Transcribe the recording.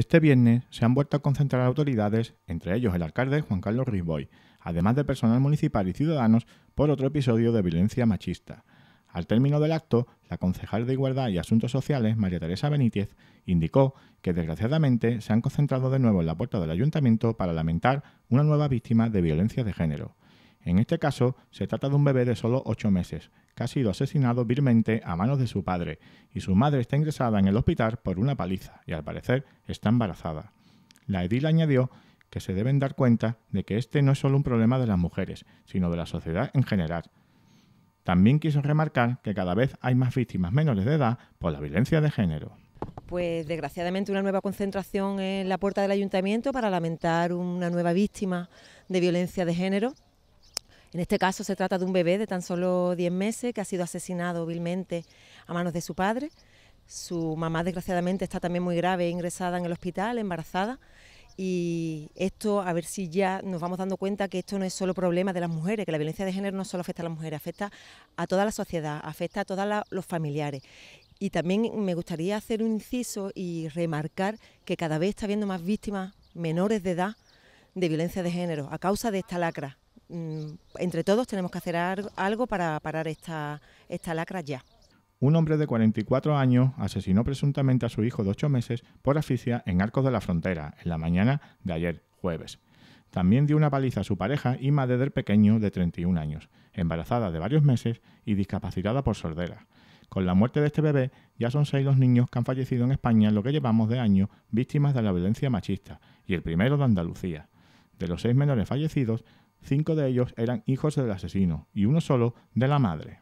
Este viernes se han vuelto a concentrar autoridades, entre ellos el alcalde Juan Carlos Riboy, además de personal municipal y ciudadanos, por otro episodio de violencia machista. Al término del acto, la concejal de Igualdad y Asuntos Sociales, María Teresa Benítez, indicó que desgraciadamente se han concentrado de nuevo en la puerta del ayuntamiento para lamentar una nueva víctima de violencia de género. En este caso, se trata de un bebé de solo ocho meses, que ha sido asesinado vilmente a manos de su padre, y su madre está ingresada en el hospital por una paliza, y al parecer está embarazada. La edil añadió que se deben dar cuenta de que este no es solo un problema de las mujeres, sino de la sociedad en general. También quiso remarcar que cada vez hay más víctimas menores de edad por la violencia de género. Pues desgraciadamente una nueva concentración en la puerta del ayuntamiento para lamentar una nueva víctima de violencia de género en este caso se trata de un bebé de tan solo 10 meses que ha sido asesinado vilmente a manos de su padre. Su mamá desgraciadamente está también muy grave, ingresada en el hospital, embarazada. Y esto, a ver si ya nos vamos dando cuenta que esto no es solo problema de las mujeres, que la violencia de género no solo afecta a las mujeres, afecta a toda la sociedad, afecta a todos los familiares. Y también me gustaría hacer un inciso y remarcar que cada vez está habiendo más víctimas menores de edad de violencia de género a causa de esta lacra Mm, entre todos tenemos que hacer algo para parar esta, esta lacra ya. Un hombre de 44 años asesinó presuntamente a su hijo de 8 meses por asfixia en Arcos de la Frontera, en la mañana de ayer, jueves. También dio una paliza a su pareja y madre del pequeño de 31 años, embarazada de varios meses y discapacitada por sordera. Con la muerte de este bebé, ya son seis los niños que han fallecido en España lo que llevamos de año víctimas de la violencia machista, y el primero de Andalucía. De los seis menores fallecidos, Cinco de ellos eran hijos del asesino y uno solo de la madre.